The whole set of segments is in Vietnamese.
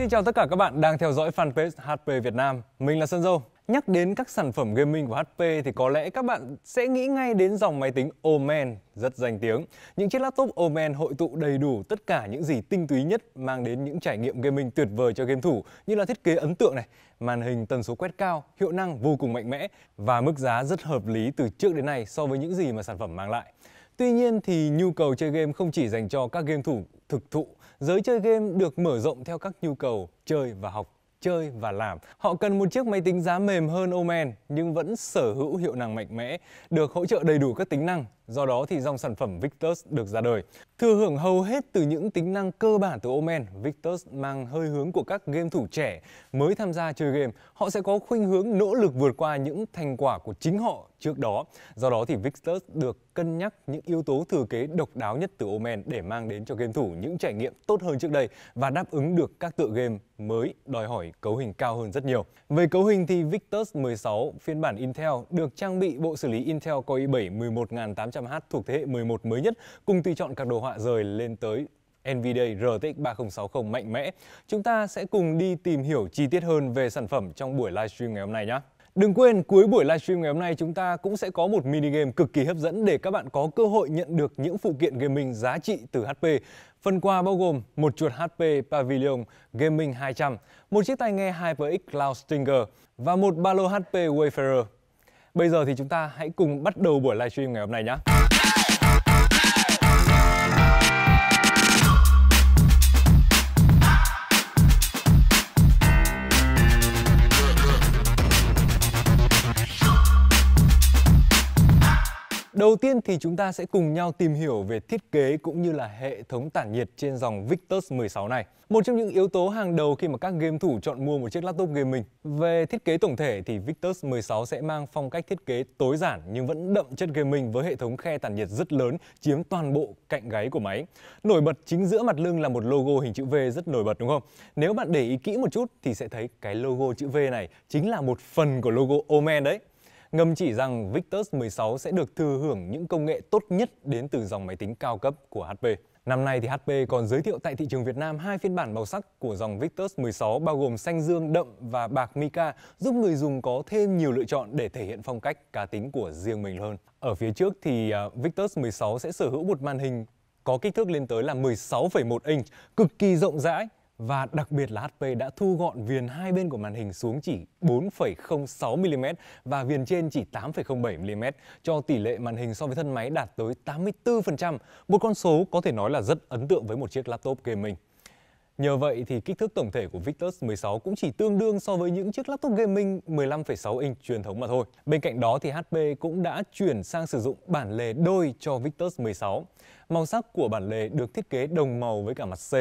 Xin chào tất cả các bạn đang theo dõi fanpage HP Việt Nam. Mình là Sơn Dâu. Nhắc đến các sản phẩm gaming của HP thì có lẽ các bạn sẽ nghĩ ngay đến dòng máy tính Omen rất danh tiếng. Những chiếc laptop Omen hội tụ đầy đủ tất cả những gì tinh túy nhất mang đến những trải nghiệm gaming tuyệt vời cho game thủ như là thiết kế ấn tượng này, màn hình tần số quét cao, hiệu năng vô cùng mạnh mẽ và mức giá rất hợp lý từ trước đến nay so với những gì mà sản phẩm mang lại. Tuy nhiên thì nhu cầu chơi game không chỉ dành cho các game thủ thực thụ Giới chơi game được mở rộng theo các nhu cầu chơi và học chơi và làm. Họ cần một chiếc máy tính giá mềm hơn Omen nhưng vẫn sở hữu hiệu năng mạnh mẽ, được hỗ trợ đầy đủ các tính năng. Do đó thì dòng sản phẩm Victus được ra đời. Thừa hưởng hầu hết từ những tính năng cơ bản từ Omen, Victus mang hơi hướng của các game thủ trẻ mới tham gia chơi game. Họ sẽ có khuynh hướng nỗ lực vượt qua những thành quả của chính họ trước đó. Do đó thì Victus được cân nhắc những yếu tố thừa kế độc đáo nhất từ Omen để mang đến cho game thủ những trải nghiệm tốt hơn trước đây và đáp ứng được các tựa game mới đòi hỏi cấu hình cao hơn rất nhiều. Về cấu hình thì Victus 16 phiên bản Intel được trang bị bộ xử lý Intel Core i7 11800H thuộc thế hệ 11 mới nhất cùng tùy chọn các đồ họa rời lên tới NVIDIA RTX 3060 mạnh mẽ. Chúng ta sẽ cùng đi tìm hiểu chi tiết hơn về sản phẩm trong buổi livestream ngày hôm nay nhé. Đừng quên cuối buổi livestream ngày hôm nay chúng ta cũng sẽ có một mini game cực kỳ hấp dẫn để các bạn có cơ hội nhận được những phụ kiện gaming giá trị từ HP. Phần quà bao gồm một chuột HP Pavilion Gaming 200, một chiếc tai nghe HyperX Cloud Stinger và một ba lô HP Wayfarer. Bây giờ thì chúng ta hãy cùng bắt đầu buổi livestream ngày hôm nay nhé. Đầu tiên thì chúng ta sẽ cùng nhau tìm hiểu về thiết kế cũng như là hệ thống tản nhiệt trên dòng Victus 16 này. Một trong những yếu tố hàng đầu khi mà các game thủ chọn mua một chiếc laptop gaming. Về thiết kế tổng thể thì Victus 16 sẽ mang phong cách thiết kế tối giản nhưng vẫn đậm chất gaming với hệ thống khe tản nhiệt rất lớn chiếm toàn bộ cạnh gáy của máy. Nổi bật chính giữa mặt lưng là một logo hình chữ V rất nổi bật đúng không? Nếu bạn để ý kỹ một chút thì sẽ thấy cái logo chữ V này chính là một phần của logo Omen đấy ngầm chỉ rằng Victus 16 sẽ được thừa hưởng những công nghệ tốt nhất đến từ dòng máy tính cao cấp của HP. Năm nay thì HP còn giới thiệu tại thị trường Việt Nam hai phiên bản màu sắc của dòng Victus 16 bao gồm xanh dương đậm và bạc mica, giúp người dùng có thêm nhiều lựa chọn để thể hiện phong cách cá tính của riêng mình hơn. Ở phía trước thì à, Victus 16 sẽ sở hữu một màn hình có kích thước lên tới là 16,1 inch, cực kỳ rộng rãi và đặc biệt là HP đã thu gọn viền hai bên của màn hình xuống chỉ 4,06mm và viền trên chỉ 8,07mm cho tỷ lệ màn hình so với thân máy đạt tới 84%, một con số có thể nói là rất ấn tượng với một chiếc laptop gaming. Nhờ vậy thì kích thước tổng thể của Victus 16 cũng chỉ tương đương so với những chiếc laptop gaming 15,6 inch truyền thống mà thôi. Bên cạnh đó thì HP cũng đã chuyển sang sử dụng bản lề đôi cho Victus 16. Màu sắc của bản lề được thiết kế đồng màu với cả mặt C,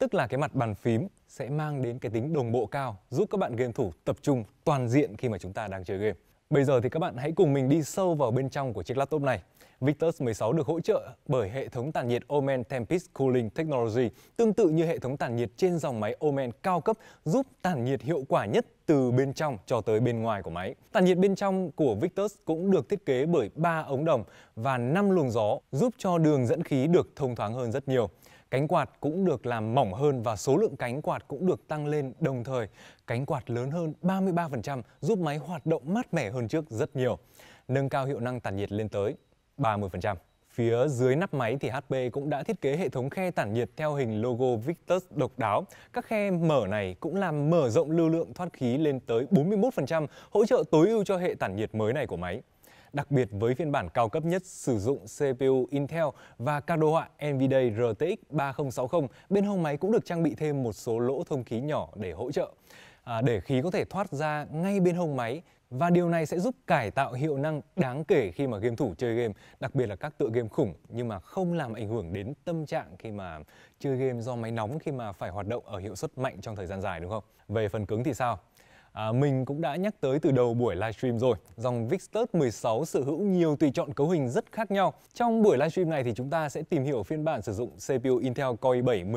tức là cái mặt bàn phím sẽ mang đến cái tính đồng bộ cao giúp các bạn game thủ tập trung toàn diện khi mà chúng ta đang chơi game. Bây giờ thì các bạn hãy cùng mình đi sâu vào bên trong của chiếc laptop này. Victus 16 được hỗ trợ bởi hệ thống tản nhiệt Omen Tempest Cooling Technology, tương tự như hệ thống tản nhiệt trên dòng máy Omen cao cấp, giúp tản nhiệt hiệu quả nhất từ bên trong cho tới bên ngoài của máy. Tản nhiệt bên trong của Victus cũng được thiết kế bởi 3 ống đồng và 5 luồng gió, giúp cho đường dẫn khí được thông thoáng hơn rất nhiều. Cánh quạt cũng được làm mỏng hơn và số lượng cánh quạt cũng được tăng lên đồng thời. Cánh quạt lớn hơn 33% giúp máy hoạt động mát mẻ hơn trước rất nhiều, nâng cao hiệu năng tản nhiệt lên tới 30%. Phía dưới nắp máy thì HP cũng đã thiết kế hệ thống khe tản nhiệt theo hình logo Victus độc đáo. Các khe mở này cũng làm mở rộng lưu lượng thoát khí lên tới 41%, hỗ trợ tối ưu cho hệ tản nhiệt mới này của máy đặc biệt với phiên bản cao cấp nhất sử dụng CPU Intel và card đồ họa NVIDIA RTX 3060. Bên hông máy cũng được trang bị thêm một số lỗ thông khí nhỏ để hỗ trợ. À, để khí có thể thoát ra ngay bên hông máy và điều này sẽ giúp cải tạo hiệu năng đáng kể khi mà game thủ chơi game, đặc biệt là các tựa game khủng nhưng mà không làm ảnh hưởng đến tâm trạng khi mà chơi game do máy nóng khi mà phải hoạt động ở hiệu suất mạnh trong thời gian dài đúng không? Về phần cứng thì sao? À, mình cũng đã nhắc tới từ đầu buổi livestream rồi. Dòng Vixtert 16 sở hữu nhiều tùy chọn cấu hình rất khác nhau. Trong buổi livestream này thì chúng ta sẽ tìm hiểu phiên bản sử dụng CPU Intel Core i7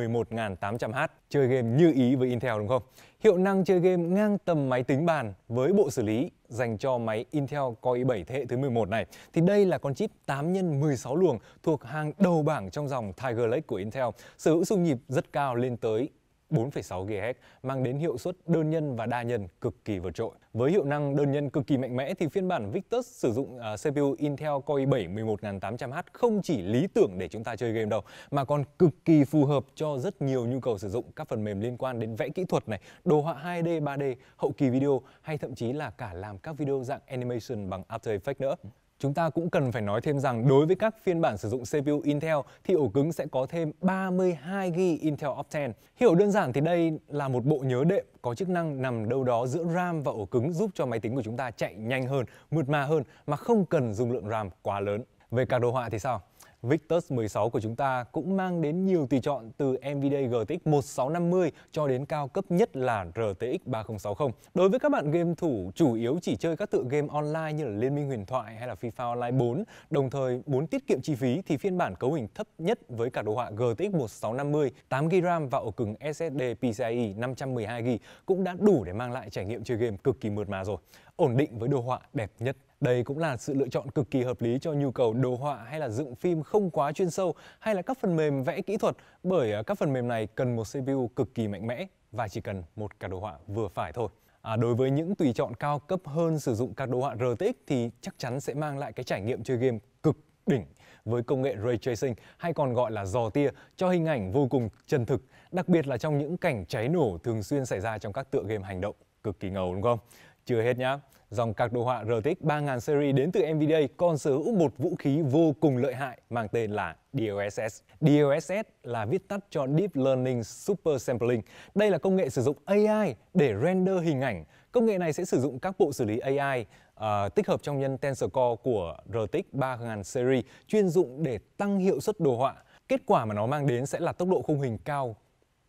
11800H, chơi game như ý với Intel đúng không? Hiệu năng chơi game ngang tầm máy tính bàn với bộ xử lý dành cho máy Intel Core i7 thế hệ thứ 11 này thì đây là con chip 8 x 16 luồng thuộc hàng đầu bảng trong dòng Tiger Lake của Intel, sở hữu xung nhịp rất cao lên tới 4,6 GHz mang đến hiệu suất đơn nhân và đa nhân cực kỳ vượt trội. Với hiệu năng đơn nhân cực kỳ mạnh mẽ thì phiên bản Victus sử dụng à, CPU Intel Core i7 11800H không chỉ lý tưởng để chúng ta chơi game đâu mà còn cực kỳ phù hợp cho rất nhiều nhu cầu sử dụng các phần mềm liên quan đến vẽ kỹ thuật này, đồ họa 2D, 3D, hậu kỳ video hay thậm chí là cả làm các video dạng animation bằng After Effects nữa chúng ta cũng cần phải nói thêm rằng đối với các phiên bản sử dụng CPU Intel thì ổ cứng sẽ có thêm 32GB Intel Optane. Hiểu đơn giản thì đây là một bộ nhớ đệm có chức năng nằm đâu đó giữa RAM và ổ cứng giúp cho máy tính của chúng ta chạy nhanh hơn, mượt mà hơn mà không cần dùng lượng RAM quá lớn. Về cả đồ họa thì sao? Victus 16 của chúng ta cũng mang đến nhiều tùy chọn từ NVIDIA GTX 1650 cho đến cao cấp nhất là RTX 3060. Đối với các bạn game thủ chủ yếu chỉ chơi các tựa game online như là Liên minh huyền thoại hay là FIFA Online 4, đồng thời muốn tiết kiệm chi phí thì phiên bản cấu hình thấp nhất với cả đồ họa GTX 1650, 8GB và ổ cứng SSD PCIe 512GB cũng đã đủ để mang lại trải nghiệm chơi game cực kỳ mượt mà rồi, ổn định với đồ họa đẹp nhất đây cũng là sự lựa chọn cực kỳ hợp lý cho nhu cầu đồ họa hay là dựng phim không quá chuyên sâu hay là các phần mềm vẽ kỹ thuật bởi à, các phần mềm này cần một CPU cực kỳ mạnh mẽ và chỉ cần một card đồ họa vừa phải thôi. À, đối với những tùy chọn cao cấp hơn sử dụng các đồ họa RTX thì chắc chắn sẽ mang lại cái trải nghiệm chơi game cực đỉnh với công nghệ ray tracing hay còn gọi là dò tia cho hình ảnh vô cùng chân thực, đặc biệt là trong những cảnh cháy nổ thường xuyên xảy ra trong các tựa game hành động. Cực kỳ ngầu đúng không? Chưa hết nhá, Dòng các đồ họa RTX 3000 series đến từ NVIDIA còn sở hữu một vũ khí vô cùng lợi hại mang tên là DLSS. DLSS là viết tắt cho Deep Learning Super Sampling. Đây là công nghệ sử dụng AI để render hình ảnh. Công nghệ này sẽ sử dụng các bộ xử lý AI uh, ờ, tích hợp trong nhân Tensor Core của RTX 3000 series chuyên dụng để tăng hiệu suất đồ họa. Kết quả mà nó mang đến sẽ là tốc độ khung hình cao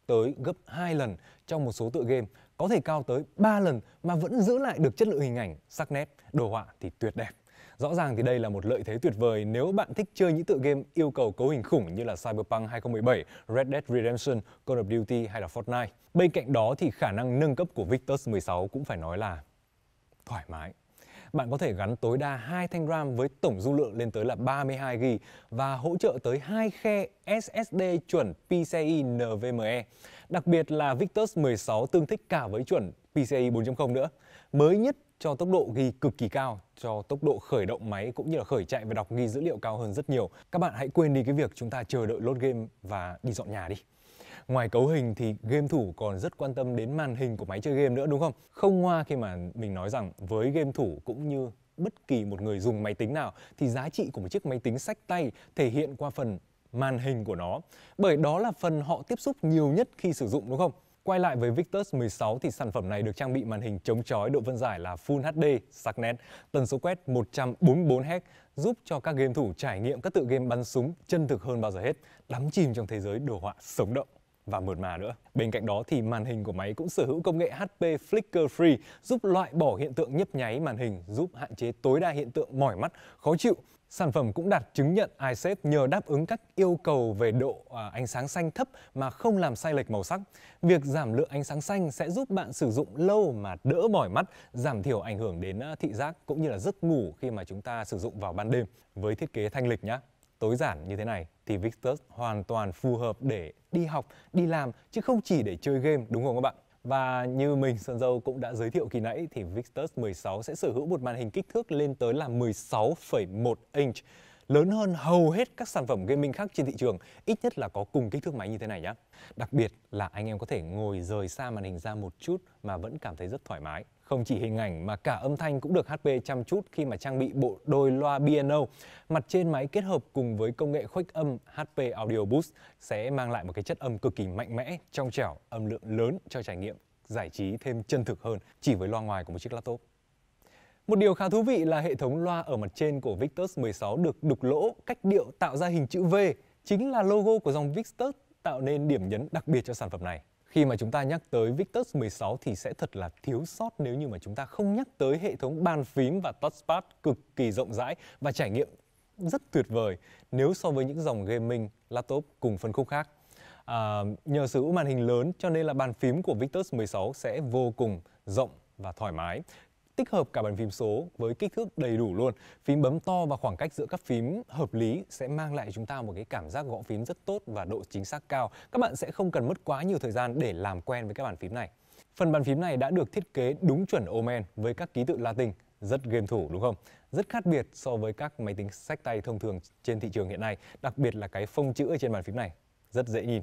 tới gấp 2 lần trong một số tựa game có thể cao tới 3 lần mà vẫn giữ lại được chất lượng hình ảnh, sắc nét, đồ họa thì tuyệt đẹp. Rõ ràng thì đây là một lợi thế tuyệt vời nếu bạn thích chơi những tựa game yêu cầu cấu hình khủng như là Cyberpunk 2017, Red Dead Redemption, Call of Duty hay là Fortnite. Bên cạnh đó thì khả năng nâng cấp của Victus 16 cũng phải nói là thoải mái. Bạn có thể gắn tối đa 2 thanh RAM với tổng dung lượng lên tới là 32GB và hỗ trợ tới hai khe SSD chuẩn PCI NVMe. Đặc biệt là Victus 16 tương thích cả với chuẩn PCI 4.0 nữa. Mới nhất cho tốc độ ghi cực kỳ cao, cho tốc độ khởi động máy cũng như là khởi chạy và đọc ghi dữ liệu cao hơn rất nhiều. Các bạn hãy quên đi cái việc chúng ta chờ đợi load game và đi dọn nhà đi ngoài cấu hình thì game thủ còn rất quan tâm đến màn hình của máy chơi game nữa đúng không? Không ngoa khi mà mình nói rằng với game thủ cũng như bất kỳ một người dùng máy tính nào thì giá trị của một chiếc máy tính sách tay thể hiện qua phần màn hình của nó. Bởi đó là phần họ tiếp xúc nhiều nhất khi sử dụng đúng không? Quay lại với Victus 16 thì sản phẩm này được trang bị màn hình chống chói độ phân giải là Full HD sắc nét, tần số quét 144Hz giúp cho các game thủ trải nghiệm các tựa game bắn súng chân thực hơn bao giờ hết, đắm chìm trong thế giới đồ họa sống động và mượt mà nữa. Bên cạnh đó thì màn hình của máy cũng sở hữu công nghệ HP Flicker Free giúp loại bỏ hiện tượng nhấp nháy màn hình, giúp hạn chế tối đa hiện tượng mỏi mắt, khó chịu. Sản phẩm cũng đạt chứng nhận iSafe nhờ đáp ứng các yêu cầu về độ à, ánh sáng xanh thấp mà không làm sai lệch màu sắc. Việc giảm lượng ánh sáng xanh sẽ giúp bạn sử dụng lâu mà đỡ mỏi mắt, giảm thiểu ảnh hưởng đến à, thị giác cũng như là giấc ngủ khi mà chúng ta sử dụng vào ban đêm. Với thiết kế thanh lịch nhá, tối giản như thế này thì Victus hoàn toàn phù hợp để đi học, đi làm chứ không chỉ để chơi game đúng không các bạn? Và như mình Sơn Dâu cũng đã giới thiệu kỳ nãy thì Victus 16 sẽ sở hữu một màn hình kích thước lên tới là 16,1 inch lớn hơn hầu hết các sản phẩm gaming khác trên thị trường, ít nhất là có cùng kích thước máy như thế này nhé. Đặc biệt là anh em có thể ngồi rời xa màn hình ra một chút mà vẫn cảm thấy rất thoải mái. Không chỉ hình ảnh mà cả âm thanh cũng được HP chăm chút khi mà trang bị bộ đôi loa piano. Mặt trên máy kết hợp cùng với công nghệ khuếch âm HP Audio Boost sẽ mang lại một cái chất âm cực kỳ mạnh mẽ, trong trẻo, âm lượng lớn cho trải nghiệm giải trí thêm chân thực hơn chỉ với loa ngoài của một chiếc laptop. Một điều khá thú vị là hệ thống loa ở mặt trên của Victus 16 được đục lỗ cách điệu tạo ra hình chữ V, chính là logo của dòng Victus tạo nên điểm nhấn đặc biệt cho sản phẩm này khi mà chúng ta nhắc tới Victus 16 thì sẽ thật là thiếu sót nếu như mà chúng ta không nhắc tới hệ thống bàn phím và touchpad cực kỳ rộng rãi và trải nghiệm rất tuyệt vời nếu so với những dòng gaming laptop cùng phân khúc khác. À, nhờ sở hữu màn hình lớn cho nên là bàn phím của Victus 16 sẽ vô cùng rộng và thoải mái tích hợp cả bàn phím số với kích thước đầy đủ luôn. Phím bấm to và khoảng cách giữa các phím hợp lý sẽ mang lại chúng ta một cái cảm giác gõ phím rất tốt và độ chính xác cao. Các bạn sẽ không cần mất quá nhiều thời gian để làm quen với các bàn phím này. Phần bàn phím này đã được thiết kế đúng chuẩn Omen với các ký tự Latin, rất game thủ đúng không? Rất khác biệt so với các máy tính sách tay thông thường trên thị trường hiện nay, đặc biệt là cái phông chữ ở trên bàn phím này, rất dễ nhìn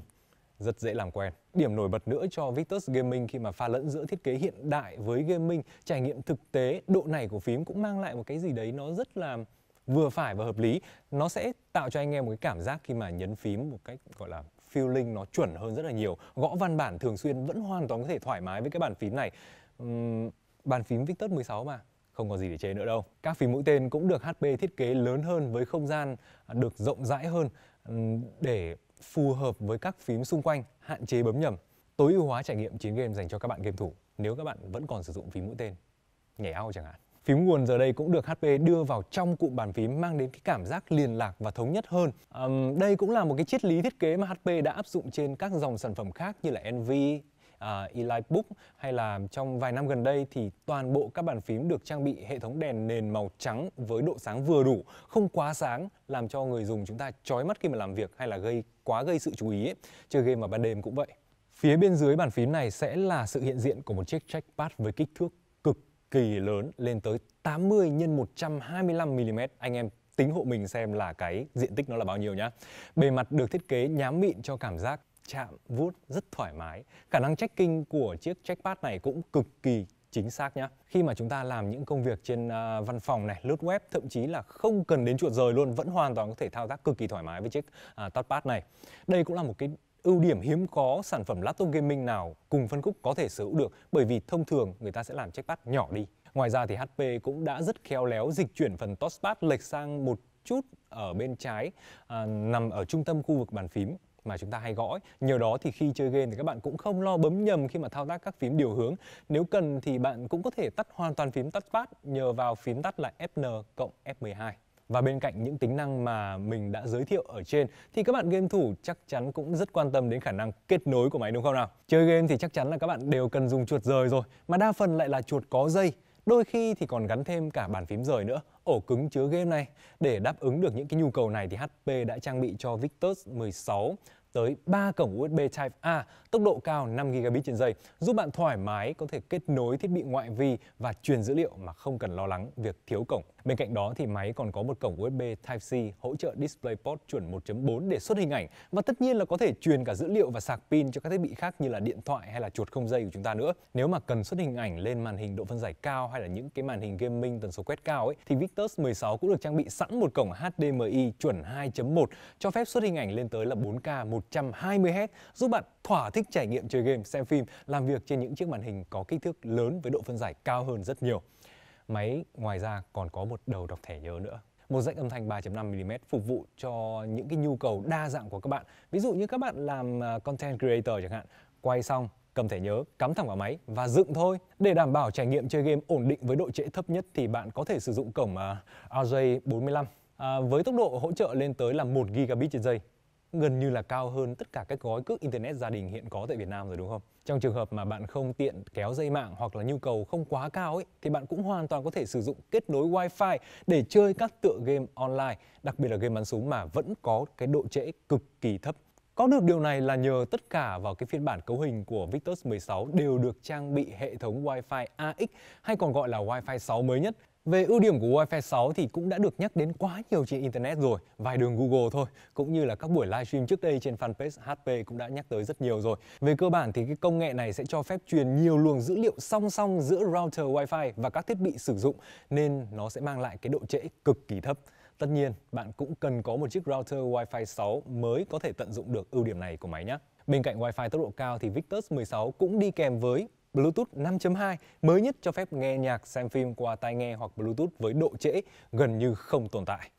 rất dễ làm quen. Điểm nổi bật nữa cho Victus Gaming khi mà pha lẫn giữa thiết kế hiện đại với gaming, trải nghiệm thực tế, độ này của phím cũng mang lại một cái gì đấy nó rất là vừa phải và hợp lý. Nó sẽ tạo cho anh em một cái cảm giác khi mà nhấn phím một cách gọi là feeling nó chuẩn hơn rất là nhiều. Gõ văn bản thường xuyên vẫn hoàn toàn có thể thoải mái với cái bàn phím này. Uhm, bàn phím Victus 16 mà không có gì để chê nữa đâu. Các phím mũi tên cũng được HP thiết kế lớn hơn với không gian à, được rộng rãi hơn để phù hợp với các phím xung quanh, hạn chế bấm nhầm, tối ưu hóa trải nghiệm chiến game dành cho các bạn game thủ nếu các bạn vẫn còn sử dụng phím mũi tên, nhảy ao chẳng hạn. Phím nguồn giờ đây cũng được HP đưa vào trong cụm bàn phím mang đến cái cảm giác liên lạc và thống nhất hơn. Um, đây cũng là một cái triết lý thiết kế mà HP đã áp dụng trên các dòng sản phẩm khác như là NV, uh, à, Elitebook hay là trong vài năm gần đây thì toàn bộ các bàn phím được trang bị hệ thống đèn nền màu trắng với độ sáng vừa đủ, không quá sáng làm cho người dùng chúng ta chói mắt khi mà làm việc hay là gây quá gây sự chú ý ấy. chơi game vào ban đêm cũng vậy. Phía bên dưới bàn phím này sẽ là sự hiện diện của một chiếc trackpad với kích thước cực kỳ lớn lên tới 80 x 125 mm. Anh em tính hộ mình xem là cái diện tích nó là bao nhiêu nhá. Bề mặt được thiết kế nhám mịn cho cảm giác chạm vuốt rất thoải mái. Khả năng checking của chiếc trackpad này cũng cực kỳ chính xác nhá. Khi mà chúng ta làm những công việc trên uh, văn phòng này, lướt web thậm chí là không cần đến chuột rời luôn vẫn hoàn toàn có thể thao tác cực kỳ thoải mái với chiếc uh, touchpad này. Đây cũng là một cái ưu điểm hiếm có sản phẩm laptop gaming nào cùng phân khúc có thể sở hữu được bởi vì thông thường người ta sẽ làm trackpad nhỏ đi. Ngoài ra thì HP cũng đã rất khéo léo dịch chuyển phần touchpad lệch sang một chút ở bên trái à, nằm ở trung tâm khu vực bàn phím mà chúng ta hay gõ. Nhờ đó thì khi chơi game thì các bạn cũng không lo bấm nhầm khi mà thao tác các phím điều hướng. Nếu cần thì bạn cũng có thể tắt hoàn toàn phím tắt pad nhờ vào phím tắt là FN cộng F12. Và bên cạnh những tính năng mà mình đã giới thiệu ở trên thì các bạn game thủ chắc chắn cũng rất quan tâm đến khả năng kết nối của máy đúng không nào? Chơi game thì chắc chắn là các bạn đều cần dùng chuột rời rồi, mà đa phần lại là chuột có dây. Đôi khi thì còn gắn thêm cả bàn phím rời nữa ổ cứng chứa game này. Để đáp ứng được những cái nhu cầu này thì HP đã trang bị cho Victus 16 tới 3 cổng USB Type-A, tốc độ cao 5 gigabit trên giây, giúp bạn thoải mái có thể kết nối thiết bị ngoại vi và truyền dữ liệu mà không cần lo lắng việc thiếu cổng Bên cạnh đó thì máy còn có một cổng USB Type-C hỗ trợ DisplayPort chuẩn 1.4 để xuất hình ảnh và tất nhiên là có thể truyền cả dữ liệu và sạc pin cho các thiết bị khác như là điện thoại hay là chuột không dây của chúng ta nữa. Nếu mà cần xuất hình ảnh lên màn hình độ phân giải cao hay là những cái màn hình gaming tần số quét cao ấy thì Victus 16 cũng được trang bị sẵn một cổng HDMI chuẩn 2.1 cho phép xuất hình ảnh lên tới là 4K 120Hz giúp bạn thỏa thích trải nghiệm chơi game, xem phim, làm việc trên những chiếc màn hình có kích thước lớn với độ phân giải cao hơn rất nhiều. Máy ngoài ra còn có một đầu đọc thẻ nhớ nữa một rãnh âm thanh 3.5mm phục vụ cho những cái nhu cầu đa dạng của các bạn. Ví dụ như các bạn làm à, content creator chẳng hạn, quay xong cầm thẻ nhớ, cắm thẳng vào máy và dựng thôi. Để đảm bảo trải nghiệm chơi game ổn định với độ trễ thấp nhất thì bạn có thể sử dụng cổng à, RJ45 à, với tốc độ hỗ trợ lên tới là 1 gigabit trên giây gần như là cao hơn tất cả các gói cước internet gia đình hiện có tại Việt Nam rồi đúng không? Trong trường hợp mà bạn không tiện kéo dây mạng hoặc là nhu cầu không quá cao ấy thì bạn cũng hoàn toàn có thể sử dụng kết nối wifi để chơi các tựa game online, đặc biệt là game bắn súng mà vẫn có cái độ trễ cực kỳ thấp. Có được điều này là nhờ tất cả vào cái phiên bản cấu hình của Victus 16 đều được trang bị hệ thống Wi-Fi AX hay còn gọi là Wi-Fi 6 mới nhất về ưu điểm của Wi-Fi 6 thì cũng đã được nhắc đến quá nhiều trên Internet rồi, vài đường Google thôi, cũng như là các buổi livestream trước đây trên fanpage HP cũng đã nhắc tới rất nhiều rồi. Về cơ bản thì cái công nghệ này sẽ cho phép truyền nhiều luồng dữ liệu song song giữa router Wi-Fi và các thiết bị sử dụng, nên nó sẽ mang lại cái độ trễ cực kỳ thấp. Tất nhiên, bạn cũng cần có một chiếc router Wi-Fi 6 mới có thể tận dụng được ưu điểm này của máy nhé. Bên cạnh Wi-Fi tốc độ cao thì Victus 16 cũng đi kèm với Bluetooth 5.2 mới nhất cho phép nghe nhạc, xem phim qua tai nghe hoặc Bluetooth với độ trễ gần như không tồn tại.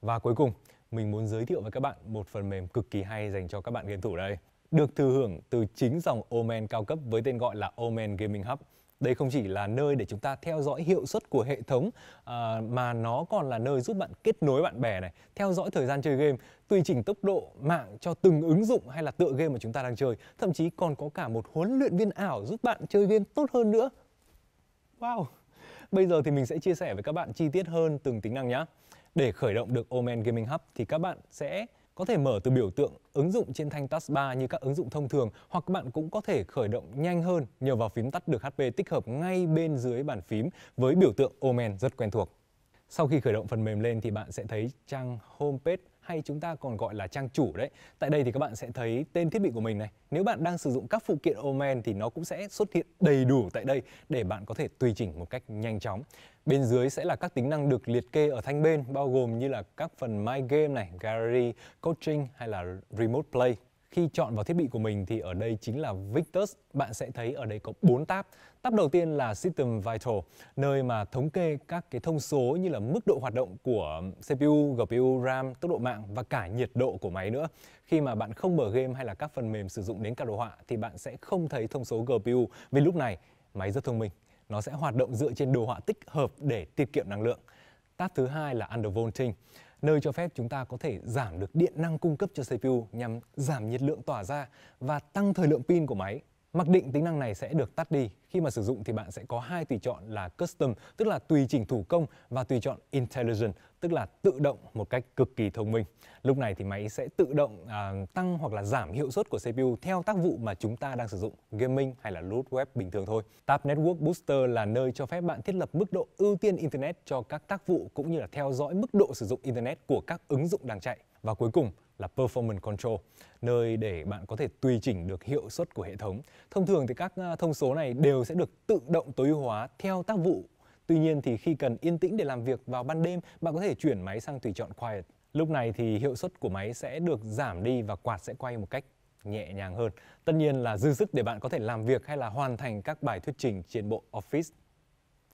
Và cuối cùng, mình muốn giới thiệu với các bạn một phần mềm cực kỳ hay dành cho các bạn game thủ đây. Được thừa hưởng từ chính dòng Omen cao cấp với tên gọi là Omen Gaming Hub – đây không chỉ là nơi để chúng ta theo dõi hiệu suất của hệ thống à, mà nó còn là nơi giúp bạn kết nối bạn bè này, theo dõi thời gian chơi game, tùy chỉnh tốc độ mạng cho từng ứng dụng hay là tựa game mà chúng ta đang chơi, thậm chí còn có cả một huấn luyện viên ảo giúp bạn chơi game tốt hơn nữa. Wow. Bây giờ thì mình sẽ chia sẻ với các bạn chi tiết hơn từng tính năng nhé. Để khởi động được Omen Gaming Hub thì các bạn sẽ có thể mở từ biểu tượng ứng dụng trên thanh taskbar như các ứng dụng thông thường hoặc bạn cũng có thể khởi động nhanh hơn nhờ vào phím tắt được HP tích hợp ngay bên dưới bàn phím với biểu tượng Omen rất quen thuộc. Sau khi khởi động phần mềm lên thì bạn sẽ thấy trang homepage hay chúng ta còn gọi là trang chủ đấy. Tại đây thì các bạn sẽ thấy tên thiết bị của mình này. Nếu bạn đang sử dụng các phụ kiện Omen thì nó cũng sẽ xuất hiện đầy đủ tại đây để bạn có thể tùy chỉnh một cách nhanh chóng. Bên dưới sẽ là các tính năng được liệt kê ở thanh bên bao gồm như là các phần My Game này, Gallery, Coaching hay là Remote Play khi chọn vào thiết bị của mình thì ở đây chính là Victus. Bạn sẽ thấy ở đây có 4 tab. Tab đầu tiên là System Vital, nơi mà thống kê các cái thông số như là mức độ hoạt động của CPU, GPU, RAM, tốc độ mạng và cả nhiệt độ của máy nữa. Khi mà bạn không mở game hay là các phần mềm sử dụng đến cả đồ họa thì bạn sẽ không thấy thông số GPU vì lúc này máy rất thông minh. Nó sẽ hoạt động dựa trên đồ họa tích hợp để tiết kiệm năng lượng. Tab thứ hai là Undervolting nơi cho phép chúng ta có thể giảm được điện năng cung cấp cho CPU nhằm giảm nhiệt lượng tỏa ra và tăng thời lượng pin của máy Mặc định tính năng này sẽ được tắt đi. Khi mà sử dụng thì bạn sẽ có hai tùy chọn là Custom, tức là tùy chỉnh thủ công và tùy chọn Intelligent, tức là tự động một cách cực kỳ thông minh. Lúc này thì máy sẽ tự động à, tăng hoặc là giảm hiệu suất của CPU theo tác vụ mà chúng ta đang sử dụng, gaming hay là lướt web bình thường thôi. Tab Network Booster là nơi cho phép bạn thiết lập mức độ ưu tiên Internet cho các tác vụ cũng như là theo dõi mức độ sử dụng Internet của các ứng dụng đang chạy. Và cuối cùng, là Performance Control, nơi để bạn có thể tùy chỉnh được hiệu suất của hệ thống. Thông thường thì các à, thông số này đều sẽ được tự động tối ưu hóa theo tác vụ. Tuy nhiên thì khi cần yên tĩnh để làm việc vào ban đêm, bạn có thể chuyển máy sang tùy chọn Quiet. Lúc này thì hiệu suất của máy sẽ được giảm đi và quạt sẽ quay một cách nhẹ nhàng hơn. Tất nhiên là dư sức để bạn có thể làm việc hay là hoàn thành các bài thuyết trình trên bộ Office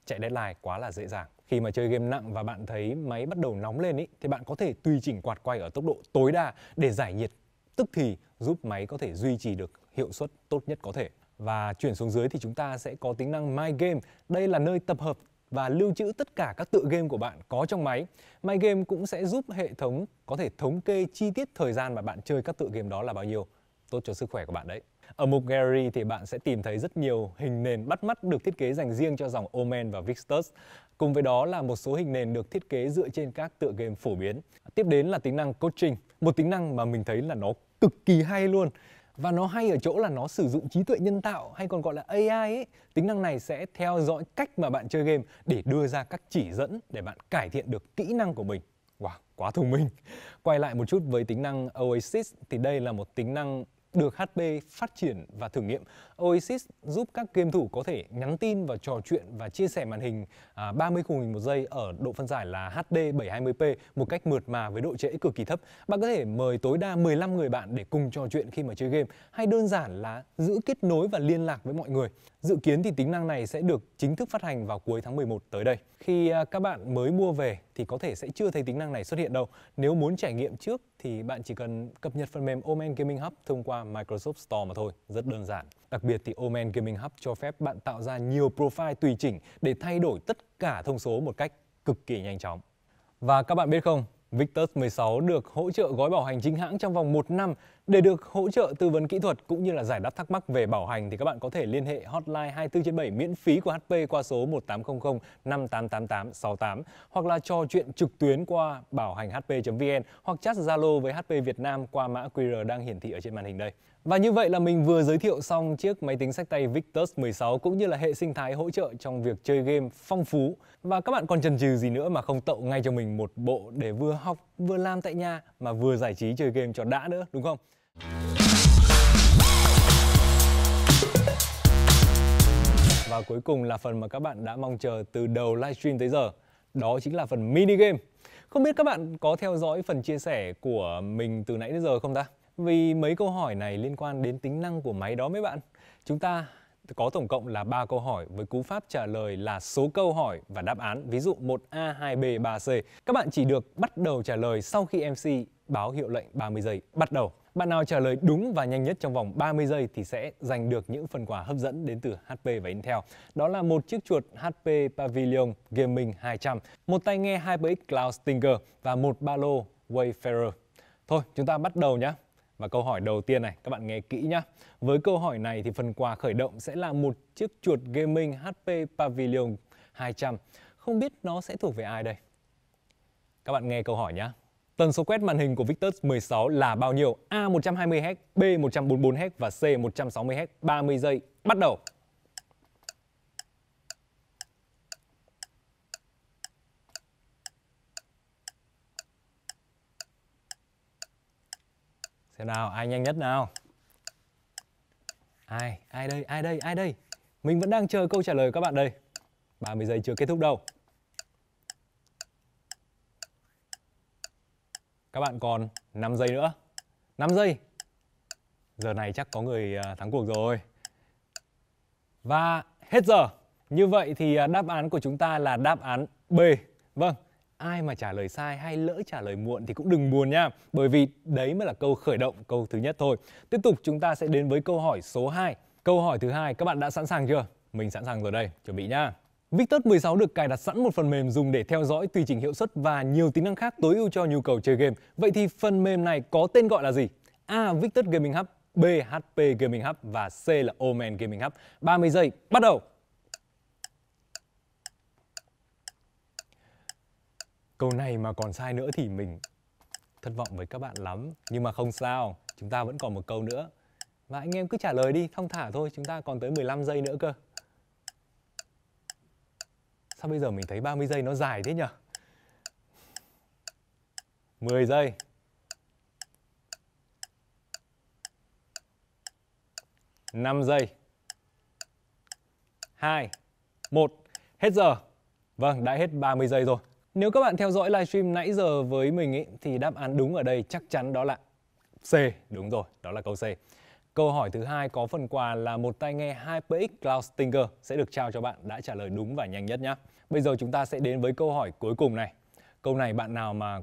chạy deadline quá là dễ dàng khi mà chơi game nặng và bạn thấy máy bắt đầu nóng lên ý, thì bạn có thể tùy chỉnh quạt quay ở tốc độ tối đa để giải nhiệt tức thì giúp máy có thể duy trì được hiệu suất tốt nhất có thể. Và chuyển xuống dưới thì chúng ta sẽ có tính năng My Game. Đây là nơi tập hợp và lưu trữ tất cả các tựa game của bạn có trong máy. My Game cũng sẽ giúp hệ thống có thể thống kê chi tiết thời gian mà bạn chơi các tựa game đó là bao nhiêu. Tốt cho sức khỏe của bạn đấy. Ở mục gallery thì bạn sẽ tìm thấy rất nhiều hình nền bắt mắt được thiết kế dành riêng cho dòng Omen và Victus, Cùng với đó là một số hình nền được thiết kế dựa trên các tựa game phổ biến. Tiếp đến là tính năng coaching, một tính năng mà mình thấy là nó cực kỳ hay luôn và nó hay ở chỗ là nó sử dụng trí tuệ nhân tạo hay còn gọi là AI ấy. Tính năng này sẽ theo dõi cách mà bạn chơi game để đưa ra các chỉ dẫn để bạn cải thiện được kỹ năng của mình. Wow, quá thông minh. Quay lại một chút với tính năng Oasis thì đây là một tính năng được HP phát triển và thử nghiệm. Oasis giúp các game thủ có thể nhắn tin và trò chuyện và chia sẻ màn hình 30 à, khung hình một giây ở độ phân giải là HD 720p một cách mượt mà với độ trễ cực kỳ thấp. Bạn có thể mời tối đa 15 người bạn để cùng trò chuyện khi mà chơi game hay đơn giản là giữ kết nối và liên lạc với mọi người. Dự kiến thì tính năng này sẽ được chính thức phát hành vào cuối tháng 11 tới đây. Khi à, các bạn mới mua về thì có thể sẽ chưa thấy tính năng này xuất hiện đâu. Nếu muốn trải nghiệm trước thì bạn chỉ cần cập nhật phần mềm Omen Gaming Hub thông qua Microsoft Store mà thôi, rất đơn giản. Đặc biệt thì Omen Gaming Hub cho phép bạn tạo ra nhiều profile tùy chỉnh để thay đổi tất cả thông số một cách cực kỳ nhanh chóng. Và các bạn biết không, Victus 16 được hỗ trợ gói bảo hành chính hãng trong vòng 1 năm. Để được hỗ trợ tư vấn kỹ thuật cũng như là giải đáp thắc mắc về bảo hành thì các bạn có thể liên hệ hotline 24 trên 7 miễn phí của HP qua số 1800 5888 68 hoặc là trò chuyện trực tuyến qua bảo hành hp.vn hoặc chat Zalo với HP Việt Nam qua mã QR đang hiển thị ở trên màn hình đây. Và như vậy là mình vừa giới thiệu xong chiếc máy tính sách tay Victus 16 cũng như là hệ sinh thái hỗ trợ trong việc chơi game phong phú. Và các bạn còn chần chừ gì nữa mà không tậu ngay cho mình một bộ để vừa học, vừa làm tại nhà mà vừa giải trí chơi game cho đã nữa, đúng không? Và cuối cùng là phần mà các bạn đã mong chờ từ đầu livestream tới giờ. Đó chính là phần mini game. Không biết các bạn có theo dõi phần chia sẻ của mình từ nãy đến giờ không ta? vì mấy câu hỏi này liên quan đến tính năng của máy đó mấy bạn. Chúng ta có tổng cộng là 3 câu hỏi với cú pháp trả lời là số câu hỏi và đáp án, ví dụ 1A, 2B, 3C. Các bạn chỉ được bắt đầu trả lời sau khi MC báo hiệu lệnh 30 giây bắt đầu. Bạn nào trả lời đúng và nhanh nhất trong vòng 30 giây thì sẽ giành được những phần quà hấp dẫn đến từ HP và Intel. Đó là một chiếc chuột HP Pavilion Gaming 200, một tai nghe 2BX Cloud Stinger và một ba lô Wayfarer. Thôi, chúng ta bắt đầu nhé. Và câu hỏi đầu tiên này, các bạn nghe kỹ nhé. Với câu hỏi này thì phần quà khởi động sẽ là một chiếc chuột gaming HP Pavilion 200. Không biết nó sẽ thuộc về ai đây? Các bạn nghe câu hỏi nhé. Tần số quét màn hình của Victus 16 là bao nhiêu? A 120Hz, B 144Hz và C 160Hz. 30 giây. Bắt đầu. Thế nào, ai nhanh nhất nào? Ai, ai đây, ai đây, ai đây? Mình vẫn đang chờ câu trả lời các bạn đây. 30 giây chưa kết thúc đâu. Các bạn còn 5 giây nữa. 5 giây. Giờ này chắc có người à, thắng cuộc rồi. Và hết giờ. Như vậy thì à, đáp án của chúng ta là đáp án B. Vâng, ai mà trả lời sai hay lỡ trả lời muộn thì cũng đừng buồn nha, bởi vì đấy mới là câu khởi động, câu thứ nhất thôi. Tiếp tục chúng ta sẽ đến với câu hỏi số 2. Câu hỏi thứ hai, các bạn đã sẵn sàng chưa? Mình sẵn sàng rồi đây, chuẩn bị nha. Victus 16 được cài đặt sẵn một phần mềm dùng để theo dõi tùy chỉnh hiệu suất và nhiều tính năng khác tối ưu cho nhu cầu chơi game. Vậy thì phần mềm này có tên gọi là gì? A. Victus Gaming Hub, B. HP Gaming Hub và C là Omen Gaming Hub. 30 giây, bắt đầu! Câu này mà còn sai nữa thì mình thất vọng với các bạn lắm. Nhưng mà không sao, chúng ta vẫn còn một câu nữa. Và anh em cứ trả lời đi, thong thả thôi, chúng ta còn tới 15 giây nữa cơ. Sao bây giờ mình thấy 30 giây nó dài thế nhỉ? 10 giây. 5 giây. 2, 1, hết giờ. Vâng, đã hết 30 giây rồi. Nếu các bạn theo dõi livestream nãy giờ với mình ý, thì đáp án đúng ở đây chắc chắn đó là C. Đúng rồi, đó là câu C. Câu hỏi thứ hai có phần quà là một tai nghe HyperX Cloud Stinger sẽ được trao cho bạn đã trả lời đúng và nhanh nhất nhé. Bây giờ chúng ta sẽ đến với câu hỏi cuối cùng này. Câu này bạn nào mà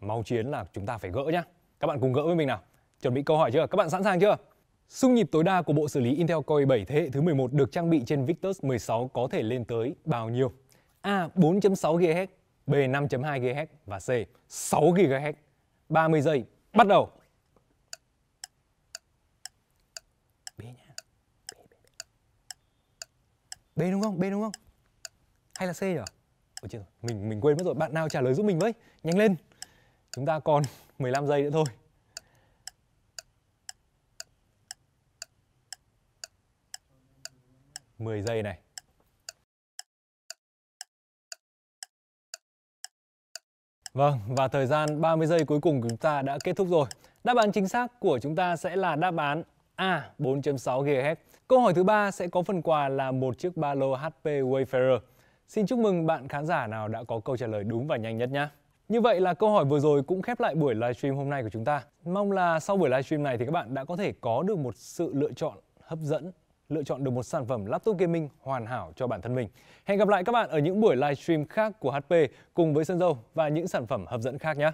mau chiến là chúng ta phải gỡ nhá. Các bạn cùng gỡ với mình nào. Chuẩn bị câu hỏi chưa? Các bạn sẵn sàng chưa? Xung nhịp tối đa của bộ xử lý Intel Core i7 thế hệ thứ 11 được trang bị trên Victus 16 có thể lên tới bao nhiêu? A 4.6 GHz, B 5.2 GHz và C 6 GHz. 30 giây, bắt đầu. B nha. B, B, B. B đúng không? B đúng không? Hay là C nhỉ? Ôi chết mình mình quên mất rồi. Bạn nào trả lời giúp mình với, nhanh lên. Chúng ta còn 15 giây nữa thôi. Mười giây này. Vâng, và thời gian 30 giây cuối cùng của chúng ta đã kết thúc rồi. Đáp án chính xác của chúng ta sẽ là đáp án A 4.6 GHz. Câu hỏi thứ ba sẽ có phần quà là một chiếc ba lô HP Wayfarer. Xin chúc mừng bạn khán giả nào đã có câu trả lời đúng và nhanh nhất nhé. Như vậy là câu hỏi vừa rồi cũng khép lại buổi livestream hôm nay của chúng ta. Mong là sau buổi livestream này thì các bạn đã có thể có được một sự lựa chọn hấp dẫn lựa chọn được một sản phẩm laptop gaming hoàn hảo cho bản thân mình. Hẹn gặp lại các bạn ở những buổi livestream khác của HP cùng với Sơn Dâu và những sản phẩm hấp dẫn khác nhé.